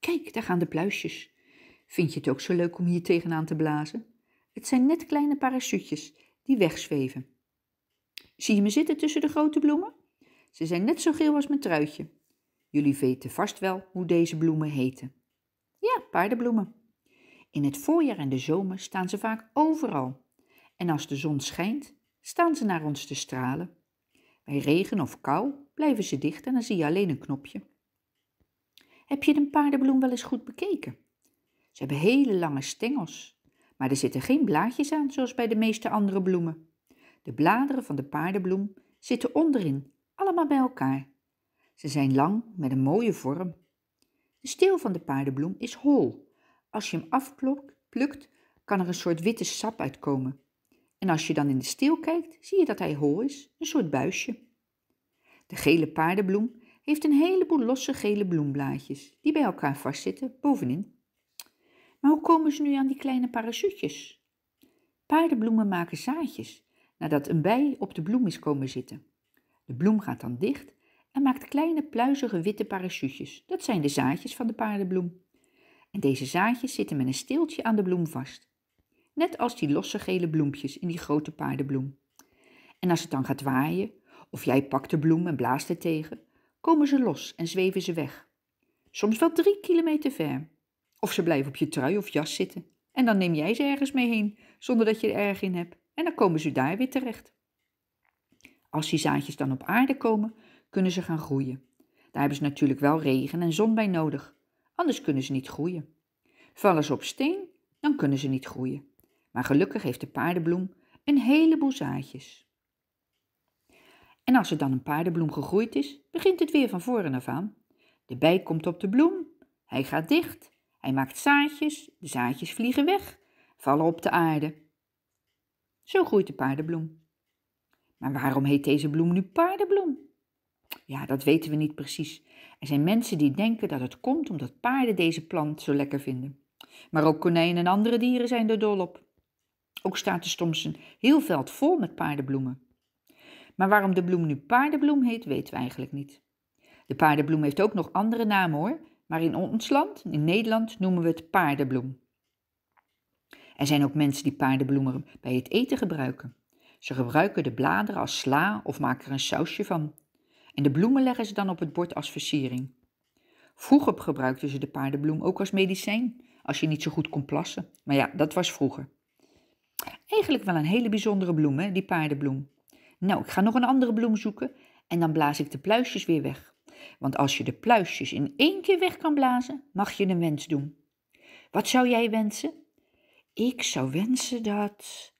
Kijk, daar gaan de pluisjes. Vind je het ook zo leuk om hier tegenaan te blazen? Het zijn net kleine parachutjes die wegzweven. Zie je me zitten tussen de grote bloemen? Ze zijn net zo geel als mijn truitje. Jullie weten vast wel hoe deze bloemen heten. Ja, paardenbloemen. In het voorjaar en de zomer staan ze vaak overal. En als de zon schijnt, staan ze naar ons te stralen. Bij regen of kou blijven ze dicht en dan zie je alleen een knopje. Heb je een paardenbloem wel eens goed bekeken? Ze hebben hele lange stengels, maar er zitten geen blaadjes aan zoals bij de meeste andere bloemen. De bladeren van de paardenbloem zitten onderin, allemaal bij elkaar. Ze zijn lang met een mooie vorm. De steel van de paardenbloem is hol. Als je hem afplukt, kan er een soort witte sap uitkomen. En als je dan in de steel kijkt, zie je dat hij hol is, een soort buisje. De gele paardenbloem heeft een heleboel losse gele bloemblaadjes die bij elkaar vastzitten bovenin. Maar hoe komen ze nu aan die kleine parachutjes? Paardenbloemen maken zaadjes nadat een bij op de bloem is komen zitten. De bloem gaat dan dicht en maakt kleine pluizige witte parachutjes. Dat zijn de zaadjes van de paardenbloem. En deze zaadjes zitten met een steeltje aan de bloem vast. Net als die losse gele bloempjes in die grote paardenbloem. En als het dan gaat waaien, of jij pakt de bloem en blaast er tegen, komen ze los en zweven ze weg. Soms wel drie kilometer ver. Of ze blijven op je trui of jas zitten. En dan neem jij ze ergens mee heen, zonder dat je er erg in hebt. En dan komen ze daar weer terecht. Als die zaadjes dan op aarde komen, kunnen ze gaan groeien. Daar hebben ze natuurlijk wel regen en zon bij nodig. Anders kunnen ze niet groeien. Vallen ze op steen, dan kunnen ze niet groeien. Maar gelukkig heeft de paardenbloem een heleboel zaadjes. En als er dan een paardenbloem gegroeid is, begint het weer van voren af aan. De bij komt op de bloem, hij gaat dicht, hij maakt zaadjes, de zaadjes vliegen weg, vallen op de aarde. Zo groeit de paardenbloem. Maar waarom heet deze bloem nu paardenbloem? Ja, dat weten we niet precies. Er zijn mensen die denken dat het komt omdat paarden deze plant zo lekker vinden. Maar ook konijnen en andere dieren zijn er dol op. Ook staat er soms een heel veld vol met paardenbloemen. Maar waarom de bloem nu paardenbloem heet, weten we eigenlijk niet. De paardenbloem heeft ook nog andere namen hoor, maar in ons land, in Nederland, noemen we het paardenbloem. Er zijn ook mensen die paardenbloemen bij het eten gebruiken. Ze gebruiken de bladeren als sla of maken er een sausje van. En de bloemen leggen ze dan op het bord als versiering. Vroeger gebruikten ze de paardenbloem ook als medicijn, als je niet zo goed kon plassen. Maar ja, dat was vroeger. Eigenlijk wel een hele bijzondere bloem, hè, die paardenbloem. Nou, ik ga nog een andere bloem zoeken en dan blaas ik de pluisjes weer weg. Want als je de pluisjes in één keer weg kan blazen, mag je een wens doen. Wat zou jij wensen? Ik zou wensen dat.